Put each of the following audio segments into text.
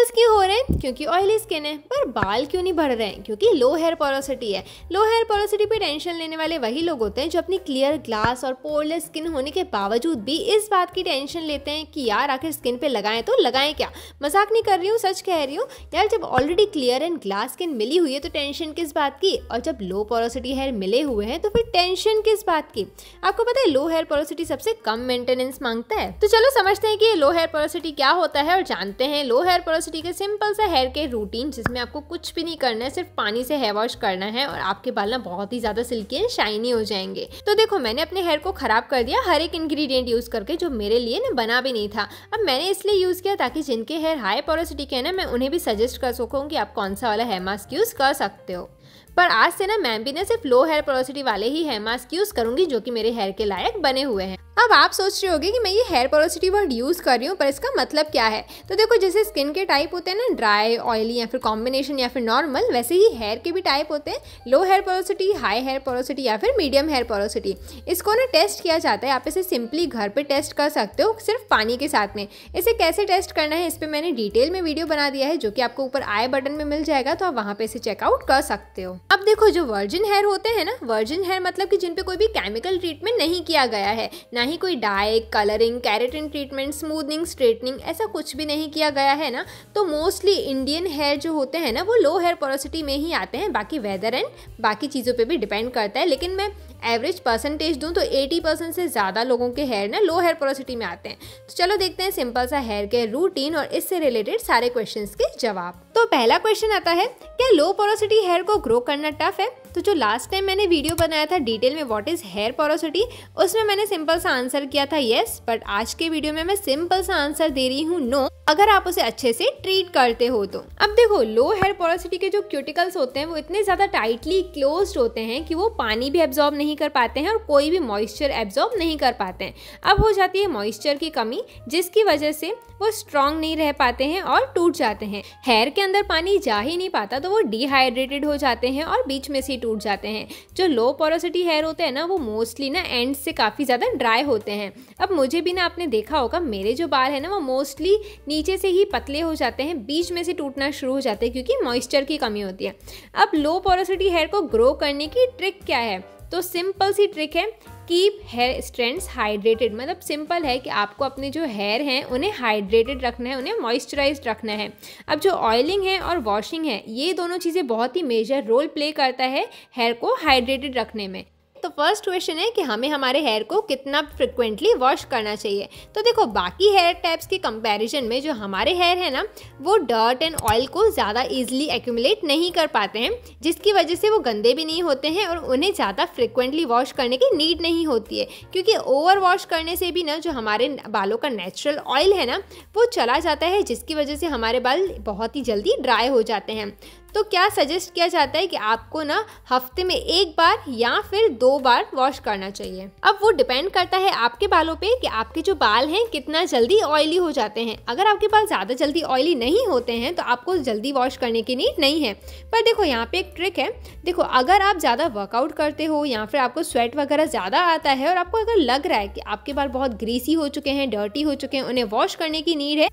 Pimples क्यों हो रहे हैं क्योंकि ऑयली स्किन है पर बाल क्यों नहीं बढ़ रहे हैं क्योंकि लो हेयर पोरोसिटी है लो हेयर पोरोसिटी पे टेंशन लेने वाले वही लोग होते हैं जो अपनी क्लियर ग्लास और पोरलेस स्किन होने के बावजूद भी इस बात की टेंशन लेते हैं कि यार आखिर स्किन पे लगाएं तो लगाएं क्या मजाक नहीं कर रही हूँ सच कह रही हूँ यार जब already clear and glass skin मिली हुई है तो टेंशन किस बात की और जब लो पोरोसिटी हेयर मिले हुए हैं तो फिर टेंशन किस बात की आपको पता है लो हेयर पोरोसिटी सबसे कम मेंटेनेंस मांगता है तो चलो समझते हैं कि लो हेयर पोरोसिटी क्या होता है और जानते हैं लो हेयर पोरोसिटी ठीक है सिंपल सा हेयर केयर रूटीन जिसमें आपको कुछ भी नहीं करना है सिर्फ पानी से हेयर वॉश करना है और आपके बाल ना बहुत ही ज़्यादा सिल्की एंड शाइनी हो जाएंगे तो देखो मैंने अपने हेयर को ख़राब कर दिया हर एक इंग्रीडियंट यूज़ करके जो मेरे लिए ना बना भी नहीं था अब मैंने इसलिए यूज़ किया ताकि जिनके हेयर हाई पोरोसिटी के है ना मैं उन्हें भी सजेस्ट कर सकूँ की आप कौन सा वाला हेयर मास्क यूज़ कर सकते हो पर आज से ना मैं भी ना सिर्फ लो हेयर पोरोसिटी वाले ही हेयर मास्क यूज़ करूंगी जो कि मेरे हेयर के लायक बने हुए हैं अब आप सोच रहे होगे कि मैं ये हेयर पोरोसिटी वर्ड यूज़ कर रही हूँ पर इसका मतलब क्या है तो देखो जैसे स्किन के टाइप होते हैं ना ड्राई ऑयली या फिर कॉम्बिनेशन या फिर नॉर्मल वैसे ही हेयर के भी टाइप होते हैं low hair porosity high hair porosity या फिर मीडियम हेयर पोरोसिटी इसको ना टेस्ट किया जाता है आप इसे सिंपली घर पर टेस्ट कर सकते हो सिर्फ पानी के साथ में इसे कैसे टेस्ट करना है इस पर मैंने डिटेल में वीडियो बना दिया है जो कि आपको ऊपर आई बटन में मिल जाएगा तो आप वहाँ पर इसे चेकआउट कर सकते हो अब देखो जो वर्जिन हेयर होते हैं ना वर्जिन हेयर मतलब कि जिन पर कोई भी केमिकल ट्रीटमेंट नहीं किया गया है ना ही कोई dye colouring keratin treatment smoothening straightening ऐसा कुछ भी नहीं किया गया है ना तो मोस्टली इंडियन हेयर जो होते हैं ना वो लो हेयर पोरोसिटी में ही आते हैं बाकी वेदर एंड बाकी चीज़ों पर भी डिपेंड करता है लेकिन मैं एवरेज परसेंटेज दूँ तो 80 परसेंट से ज़्यादा लोगों के हेयर ना लो हेयर पोरोसिटी में आते हैं तो चलो देखते हैं सिंपल सा हेयर केयर रूटीन और इससे रिलेटेड सारे क्वेश्चन के जवाब तो पहला क्वेश्चन आता है क्या लो पोरोसिटी हेयर को ग्रो करना टफ है तो जो लास्ट टाइम मैंने वीडियो बनाया था डिटेल में व्हाट इज़ हेयर पोरोसिटी उसमें मैंने सिंपल सा आंसर किया था यस बट आज के वीडियो में मैं सिंपल सा आंसर दे रही हूँ नो अगर आप उसे अच्छे से ट्रीट करते हो तो अब देखो लो हेयर पोरोसिटी के जो क्यूटिकल्स होते हैं वो इतने ज़्यादा टाइटली क्लोज होते हैं कि वो पानी भी एब्जॉर्ब नहीं कर पाते हैं और कोई भी मॉइस्चर एब्जॉर्ब नहीं कर पाते हैं अब हो जाती है मॉइस्चर की कमी जिसकी वजह से वो स्ट्रांग नहीं रह पाते हैं और टूट जाते हैं हेयर के अंदर पानी जा ही नहीं पाता तो वो डिहाइड्रेटेड हो जाते हैं और बीच में से टूट जाते हैं जो लो पोरोसिटी हेयर होते हैं ना वो मोस्टली ना एंड से काफ़ी ज़्यादा ड्राई होते हैं अब मुझे भी ना आपने देखा होगा मेरे जो बाल है ना वो मोस्टली नीचे से ही पतले हो जाते हैं बीच में से टूटना शुरू हो जाते हैं क्योंकि मॉइस्चर की कमी होती है अब लो पोरोसिटी हेयर को ग्रो करने की ट्रिक क्या है तो सिंपल सी ट्रिक है कीप हेयर स्ट्रेंड्स हाइड्रेटेड मतलब सिंपल है कि आपको अपने जो हेयर हैं उन्हें हाइड्रेटेड रखना है उन्हें मॉइस्चराइज रखना है अब जो ऑयलिंग है और वॉशिंग है ये दोनों चीज़ें बहुत ही मेजर रोल प्ले करता है हेयर को हाइड्रेटेड रखने में तो फर्स्ट क्वेश्चन है कि हमें हमारे हेयर को कितना फ्रिक्वेंटली वॉश करना चाहिए तो देखो बाकी हेयर टाइप्स के कंपैरिजन में जो हमारे हेयर है ना वो डर्ट एंड ऑयल को ज़्यादा ईजिली एक्यूमुलेट नहीं कर पाते हैं जिसकी वजह से वो गंदे भी नहीं होते हैं और उन्हें ज़्यादा फ्रिक्वेंटली वॉश करने की नीड नहीं होती है क्योंकि ओवर वॉश करने से भी ना जो हमारे बालों का नेचुरल ऑयल है ना वो चला जाता है जिसकी वजह से हमारे बाल बहुत ही जल्दी ड्राई हो जाते हैं तो क्या सजेस्ट किया जाता है कि आपको ना हफ्ते में एक बार या फिर दो बार वॉश करना चाहिए अब वो डिपेंड करता है आपके बालों पे कि आपके जो बाल हैं कितना जल्दी ऑयली हो जाते हैं अगर आपके बाल ज़्यादा जल्दी ऑयली नहीं होते हैं तो आपको जल्दी वॉश करने की नीड नहीं है पर देखो यहाँ पे एक ट्रिक है देखो अगर आप ज़्यादा वर्कआउट करते हो या फिर आपको स्वेट वगैरह ज़्यादा आता है और आपको अगर लग रहा है कि आपके बाल बहुत ग्रीसी हो चुके हैं डर्टी हो चुके हैं उन्हें वॉश करने की नीड है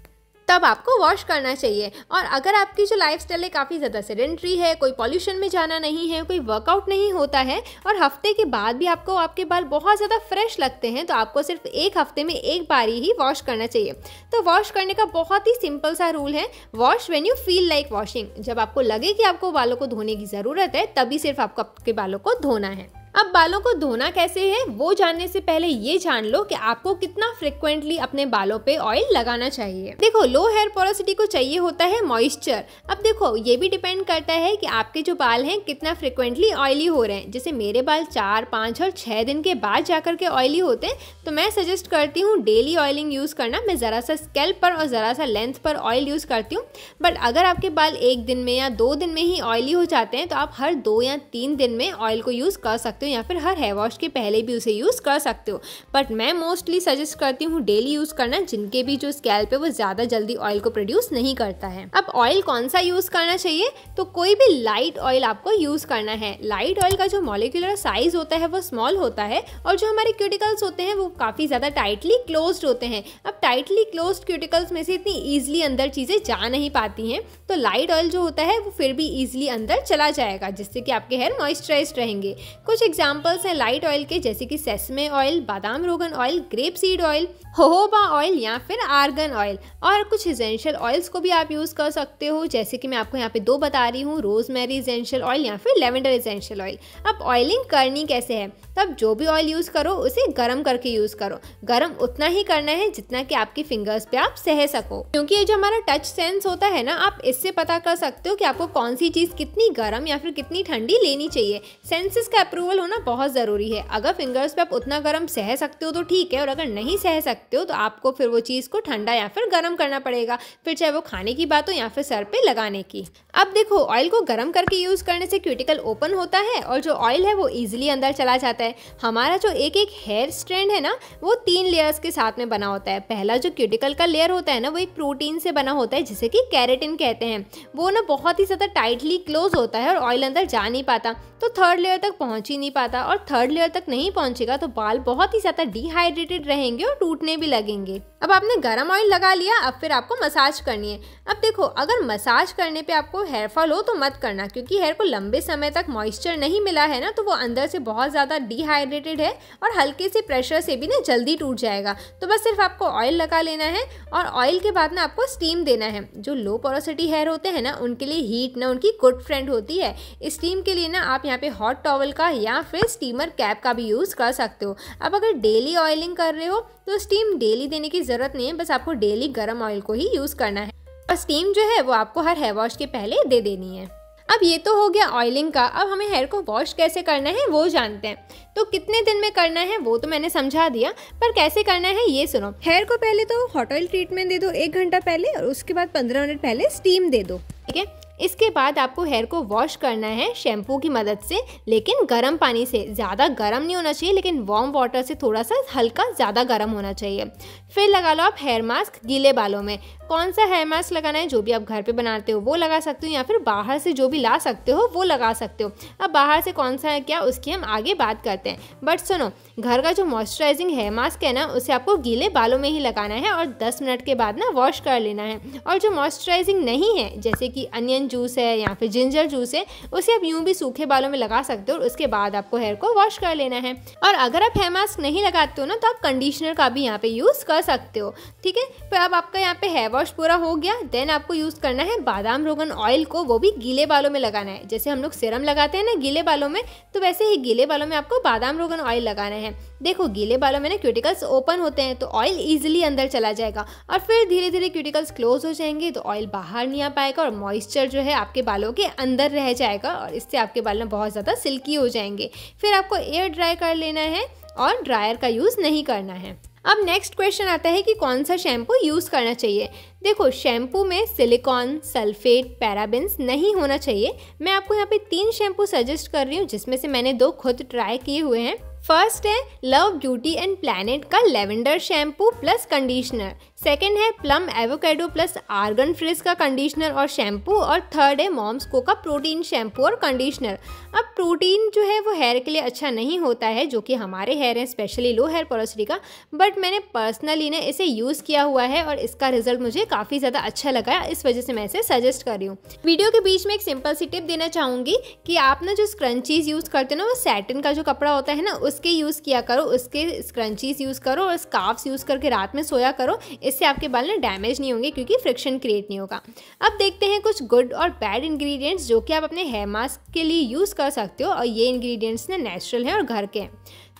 तब आपको वॉश करना चाहिए और अगर आपकी जो लाइफ स्टाइल है काफ़ी ज़्यादा सेडेंट्री है कोई पॉल्यूशन में जाना नहीं है कोई वर्कआउट नहीं होता है और हफ्ते के बाद भी आपको आपके बाल बहुत ज़्यादा फ्रेश लगते हैं तो आपको सिर्फ एक हफ्ते में एक बार ही वॉश करना चाहिए तो वॉश करने का बहुत ही सिंपल सा रूल है wash when you feel like washing जब आपको लगे कि आपको बालों को धोने की ज़रूरत है तभी सिर्फ आपको आपके बालों को धोना है अब बालों को धोना कैसे है वो जानने से पहले ये जान लो कि आपको कितना फ्रिक्वेंटली अपने बालों पे ऑयल लगाना चाहिए देखो लो हेयर पोरोसिटी को चाहिए होता है मॉइस्चर अब देखो ये भी डिपेंड करता है कि आपके जो बाल हैं कितना फ्रिक्वेंटली ऑयली हो रहे हैं जैसे मेरे बाल चार पाँच और छः दिन के बाद जाकर के ऑयली होते हैं तो मैं सजेस्ट करती हूँ डेली ऑयलिंग यूज़ करना मैं ज़रा सा स्केल्प पर और ज़रा सा लेंथ पर ऑयल यूज़ करती हूँ बट अगर आपके बाल एक दिन में या दो दिन में ही ऑयली हो जाते हैं तो आप हर दो या तीन दिन में ऑयल को यूज़ कर सकते हो हो या फिर हर हेयर वॉश के पहले भी उसे यूज़ कर सकते हो बट मैं मोस्टली सजेस्ट करती हूँ डेली यूज़ करना जिनके भी जो स्कैल्प है वो ज़्यादा जल्दी ऑयल को प्रोड्यूस नहीं करता है अब ऑयल कौन सा यूज़ करना चाहिए तो कोई भी लाइट ऑयल आपको यूज़ करना है लाइट ऑयल का जो मॉलिकुलर साइज होता है वो स्मॉल होता है और जो हमारे क्यूटिकल्स होते हैं वो काफ़ी ज़्यादा टाइटली क्लोज होते हैं अब टाइटली क्लोज क्यूटिकल्स में से इतनी ईजिली अंदर चीज़ें जा नहीं पाती हैं तो लाइट ऑयल जो होता है वो फिर भी ईजिली अंदर चला जाएगा जिससे कि आपके हेयर मॉइस्चराइज रहेंगे कुछ एग्जाम्पल्स हैं लाइट ऑयल के जैसे कि सेसमे ऑयल बादाम रोगन oil grape seed oil jojoba oil या फिर आर्गन ऑयल और कुछ इजेंशियल ऑयल्स को भी आप यूज़ कर सकते हो जैसे कि मैं आपको यहाँ पे दो बता रही हूँ रोज मेरी इजेंशियल ऑयल या फिर लेवेंडर इजेंशियल ऑयल अब ऑयलिंग करनी कैसे है तब जो भी ऑयल यूज़ करो उसे गर्म करके यूज़ करो गर्म उतना ही करना है जितना कि आपकी फिंगर्स पे आप सह सको क्योंकि ये जो हमारा टच सेंस होता है ना आप इससे पता कर सकते हो कि आपको कौन सी चीज़ कितनी गर्म या फिर कितनी ठंडी लेनी चाहिए सेंसेस का अप्रूवल फ्लेक्सिबल होना बहुत ज़रूरी है अगर फिंगर्स पे आप उतना गर्म सह सकते हो तो ठीक है और अगर नहीं सह सकते हो तो आपको फिर वो चीज़ को ठंडा या फिर गर्म करना पड़ेगा फिर चाहे वो खाने की बात हो या फिर सर पे लगाने की अब देखो ऑयल को गर्म करके यूज़ करने से क्यूटिकल ओपन होता है और जो ऑयल है वो ईजिली अंदर चला जाता है हमारा जो एक एक हेयर स्ट्रैंड है ना वो तीन लेयर्स के साथ में बना होता है पहला जो क्यूटिकल का लेयर होता है ना वो एक प्रोटीन से बना होता है जिसे कि कैरेटिन कहते हैं वो ना बहुत ही ज़्यादा टाइटली क्लोज होता है और ऑयल अंदर जा नहीं पाता तो थर्ड लेयर तक पहुँच ही नहीं नहीं पाता और थर्ड लेयर तक नहीं पहुंचेगा तो बाल बहुत ही ज़्यादा डिहाइड्रेटेड रहेंगे और टूटने भी लगेंगे अब आपने गर्म ऑयल लगा लिया अब फिर आपको मसाज करनी है अब देखो अगर मसाज करने पे आपको हेयर फॉल हो तो मत करना क्योंकि हेयर को लंबे समय तक मॉइस्चर नहीं मिला है ना तो वो अंदर से बहुत ज़्यादा डिहाइड्रेटेड है और हल्के से प्रेशर से भी ना जल्दी टूट जाएगा तो बस सिर्फ आपको ऑयल लगा लेना है और ऑयल के बाद ना आपको स्टीम देना है जो लो पोरोसिटी हेयर होते हैं ना उनके लिए हीट ना उनकी गुड फ्रेंड होती है स्टीम के लिए ना आप यहाँ पे हॉट टॉवल का या या फिर स्टीमर कैप का भी यूज़ कर सकते हो अब अगर डेली ऑयलिंग कर रहे हो तो स्टीम डेली देने की ज़रूरत नहीं है बस आपको डेली गर्म ऑयल को ही यूज़ करना है और स्टीम जो है वो आपको हर हेयर वॉश के पहले दे देनी है अब ये तो हो गया ऑयलिंग का अब हमें हेयर को वॉश कैसे करना है वो जानते हैं तो कितने दिन में करना है वो तो मैंने समझा दिया पर कैसे करना है ये सुनो हेयर को पहले तो हॉट ऑयल ट्रीटमेंट दे दो एक घंटा पहले और उसके बाद पंद्रह मिनट पहले स्टीम दे दो ठीक है इसके बाद आपको हेयर को वॉश करना है शैम्पू की मदद से लेकिन गर्म पानी से ज़्यादा गर्म नहीं होना चाहिए लेकिन वार्म वाटर से थोड़ा सा हल्का ज़्यादा गर्म होना चाहिए फिर लगा लो आप हेयर मास्क गीले बालों में कौन सा हेयर मास्क लगाना है जो भी आप घर पे बनाते हो वो लगा सकते हो या फिर बाहर से जो भी ला सकते हो वो लगा सकते हो अब बाहर से कौन सा है क्या उसकी हम आगे बात करते हैं बट सुनो घर का जो मॉइस्चराइजिंग हेयर मास्क है ना उसे आपको गीले बालों में ही लगाना है और 10 मिनट के बाद ना वॉश कर लेना है और जो मॉइस्चराइजिंग नहीं है जैसे कि अनियन जूस है या फिर जिंजर जूस है उसे आप यूँ भी सूखे बालों में लगा सकते हो और उसके बाद आपको हेयर को वॉश कर लेना है और अगर आप हेयर मास्क नहीं लगाते हो ना तो आप कंडीशनर का भी यहाँ पे यूज़ कर कर सकते हो ठीक है पर अब आपका यहाँ पे हेयर वॉश पूरा हो गया देन आपको यूज़ करना है बादाम रोगन ऑयल को वो भी गीले बालों में लगाना है जैसे हम लोग सिरम लगाते हैं ना गीले बालों में तो वैसे ही गीले बालों में आपको बादाम रोगन ऑयल लगाना है देखो गीले बालों में ना क्यूटिकल्स ओपन होते हैं तो ऑयल ईजिली अंदर चला जाएगा और फिर धीरे धीरे क्यूटिकल्स क्लोज हो जाएंगे तो ऑयल बाहर नहीं आ पाएगा और मॉइस्चर जो है आपके बालों के अंदर रह जाएगा और इससे आपके बाल में बहुत ज़्यादा सिल्की हो जाएंगे फिर आपको एयर ड्राई कर लेना है और ड्रायर का यूज़ नहीं करना है अब नेक्स्ट क्वेश्चन आता है कि कौन सा शैम्पू यूज़ करना चाहिए देखो शैम्पू में सिलिकॉन सल्फेट पैराबिन्स नहीं होना चाहिए मैं आपको यहाँ पे तीन शैम्पू सजेस्ट कर रही हूँ जिसमें से मैंने दो खुद ट्राई किए हुए हैं फर्स्ट है लव ब्यूटी एंड प्लानट का lavender shampoo plus conditioner second है Plum avocado plus argan frizz का कंडीशनर और शैम्पू और थर्ड है मॉम्सको का प्रोटीन शैम्पू और कंडीशनर अब प्रोटीन जो है वो हेयर के लिए अच्छा नहीं होता है जो कि हमारे हेयर हैं स्पेशली लो हेयर पॉरोसिटी का बट मैंने पर्सनली ने इसे यूज़ किया हुआ है और इसका रिजल्ट मुझे काफ़ी ज़्यादा अच्छा लगा इस वजह से मैं इसे सजेस्ट कर रही हूँ वीडियो के बीच में एक सिंपल सी टिप देना चाहूँगी कि आप ना जो स्क्रंचीज़ यूज़ करते हो ना वो सैटिन का जो कपड़ा होता है ना उसके यूज़ किया करो उसके स्क्रंचीज़ यूज़ करो और स्काफ्स यूज़ करके रात में सोया करो इससे आपके बाल ना डैमेज नहीं होंगे क्योंकि फ्रिक्शन क्रिएट नहीं होगा अब देखते हैं कुछ गुड और बैड इंग्रेडिएंट्स जो कि आप अपने हेयर मास्क के लिए यूज़ कर सकते हो और ये इंग्रेडिएंट्स ना नेचुरल हैं और घर के हैं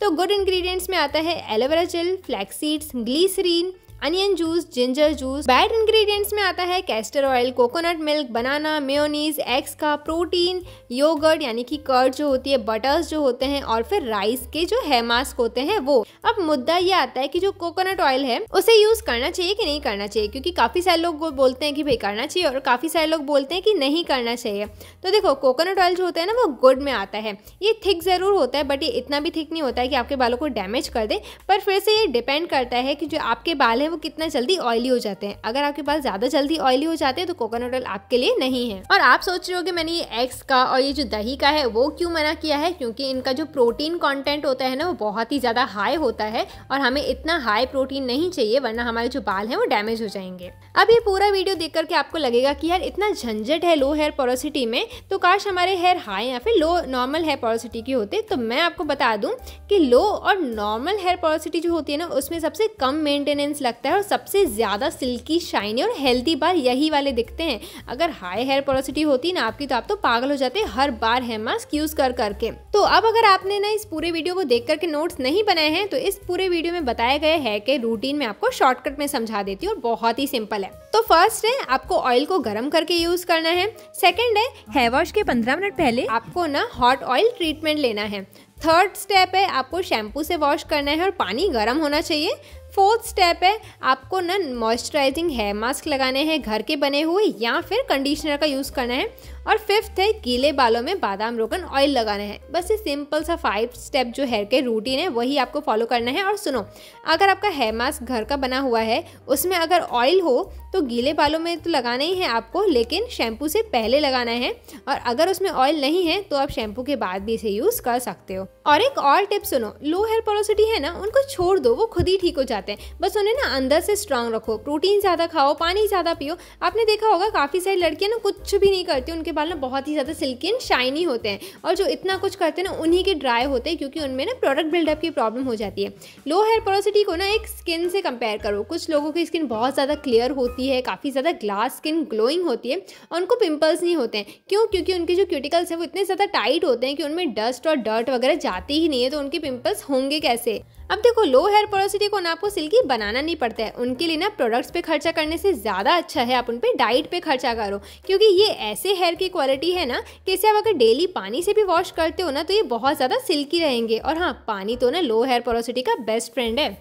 तो गुड इंग्रेडिएंट्स में आता है aloe vera gel flaxseeds glycerine onion juice ginger juice bad ingredients में आता है castor oil coconut milk banana mayonnaise eggs का प्रोटीन योगर्ट यानी कि कर्ड जो होती है बटर्स जो होते हैं और फिर राइस के जो है मास्क होते हैं वो अब मुद्दा ये आता है कि जो कोकोनट ऑयल है उसे यूज करना चाहिए कि नहीं करना चाहिए क्योंकि काफी सारे लोग बोलते हैं कि भाई करना चाहिए और काफी सारे लोग बोलते हैं कि नहीं करना चाहिए तो देखो कोकोनट ऑयल जो होता है ना वो गुड में आता है ये थिक ज़रूर होता है बट ये इतना भी थिक नहीं होता है कि आपके बालों को डैमेज कर दे पर फिर से ये डिपेंड करता है कि जो आपके बाल है हैं वो कितना जल्दी ऑयली हो जाते हैं अगर आपके पास ज़्यादा जल्दी ऑयली हो जाते हैं तो कोकोनट ऑयल आपके लिए नहीं है और आप सोच रहे हो कि मैंने ये एग्स का और ये जो दही का है वो क्यों मना किया है क्योंकि इनका जो प्रोटीन कॉन्टेंट होता है ना वो बहुत ही ज़्यादा हाई होता है और हमें इतना हाई प्रोटीन नहीं चाहिए वरना हमारे जो बाल है वो डैमेज हो जाएंगे अब ये पूरा वीडियो देख करके आपको लगेगा कि यार इतना झंझट है लो हेयर पोरोसिटी में तो काश हमारे हेयर हाई या फिर लो नॉर्मल हेयर पोरोसिटी के होते तो मैं आपको बता दूं कि लो और नॉर्मल हेयर पोरोसिटी जो होती है ना उसमें सबसे कम मेंटेनेंस लगता सकता है और सबसे ज़्यादा सिल्की शाइनी और हेल्दी बाल यही वाले दिखते हैं अगर हाई हेयर पोरोसिटी होती ना आपकी तो आप तो पागल हो जाते हर बार हेयर मास्क यूज़ कर करके तो अब अगर आपने ना इस पूरे वीडियो को देख करके नोट्स नहीं बनाए हैं तो इस पूरे वीडियो में बताया गया है कि रूटीन में आपको शॉर्टकट में समझा देती हूँ और बहुत ही सिंपल है तो फर्स्ट है आपको ऑयल को गर्म करके यूज करना है सेकेंड है हेयर वॉश के पंद्रह मिनट पहले आपको ना हॉट ऑयल ट्रीटमेंट लेना है थर्ड स्टेप है आपको शैम्पू से वॉश करना है और पानी गर्म होना चाहिए फोर्थ स्टेप है आपको ना मॉइस्चराइजिंग हेयर मास्क लगाने हैं घर के बने हुए या फिर कंडीशनर का यूज़ करना है और फिफ्थ है गीले बालों में बादाम रोगन ऑयल लगाना है बस ये सिंपल सा फाइव स्टेप जो हेयर के रूटीन है वही आपको फॉलो करना है और सुनो अगर आपका हेयर मास्क घर का बना हुआ है उसमें अगर ऑयल हो तो गीले बालों में तो लगाना ही है आपको लेकिन शैम्पू से पहले लगाना है और अगर उसमें ऑयल नहीं है तो आप शैम्पू के बाद भी इसे यूज़ कर सकते हो और एक और टिप सुनो लो हेयर पोलोसिटी है ना उनको छोड़ दो वो खुद ही ठीक हो जाता जाते हैं बस उन्हें ना अंदर से स्ट्रांग रखो प्रोटीन ज़्यादा खाओ पानी ज़्यादा पियो आपने देखा होगा काफ़ी सारी लड़कियाँ ना कुछ भी नहीं करती उनके बाल ना बहुत ही ज़्यादा सिल्की एंड शाइनी होते हैं और जो इतना कुछ करते हैं ना उन्हीं के ड्राई होते हैं क्योंकि उनमें ना प्रोडक्ट बिल्डअप की प्रॉब्लम हो जाती है लो हेयर पोरोसिटी को ना एक स्किन से कंपेयर करो कुछ लोगों की स्किन बहुत ज़्यादा क्लियर होती है काफ़ी ज़्यादा ग्लास स्किन ग्लोइंग होती है और उनको पिंपल्स नहीं होते हैं क्यों क्योंकि उनके जो क्यूटिकल्स हैं वो इतने ज़्यादा टाइट होते हैं कि उनमें डस्ट और डर्ट वगैरह जाती ही नहीं है तो उनके पिंपल्स होंगे कैसे अब देखो लो हेयर पोरोसिटी को ना आपको सिल्की बनाना नहीं पड़ता है उनके लिए ना प्रोडक्ट्स पे खर्चा करने से ज़्यादा अच्छा है आप उन पर डाइट पे खर्चा करो क्योंकि ये ऐसे हेयर की क्वालिटी है ना कि इसे आप अगर डेली पानी से भी वॉश करते हो ना तो ये बहुत ज़्यादा सिल्की रहेंगे और हाँ पानी तो ना लो हेयर पोरोसिटी का बेस्ट फ्रेंड है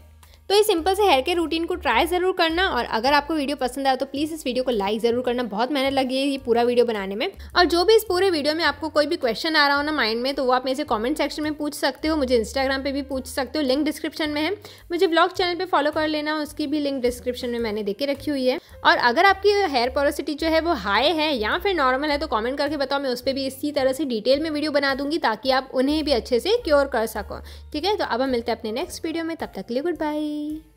तो ये सिंपल से हेयर केयर रूटीन को ट्राई ज़रूर करना और अगर आपको वीडियो पसंद आया तो प्लीज़ इस वीडियो को लाइक ज़रूर करना बहुत मेहनत लगी है ये पूरा वीडियो बनाने में और जो भी इस पूरे वीडियो में आपको कोई भी क्वेश्चन आ रहा हो ना माइंड में तो वो आप मेरे कॉमेंट सेक्शन में पूछ सकते हो मुझे इंस्टाग्राम पर भी पूछ सकते हो लिंक डिस्क्रिप्शन में है मुझे ब्लॉग चैनल पर फॉलो कर लेना उसकी भी लिंक डिस्क्रिप्शन में मैंने देखे रखी हुई है और अगर आपकी हेयर पॉरोसिटी जो है वो हाई है या फिर नॉर्मल है तो कॉमेंट करके बताओ मैं उस पर भी इसी तरह से डिटेल में वीडियो बना दूंगी ताकि आप उन्हें भी अच्छे से क्योर कर सको ठीक है तो अब हम मिलते हैं अपने नेक्स्ट वीडियो में तब तक लिए गुड बाय kasih.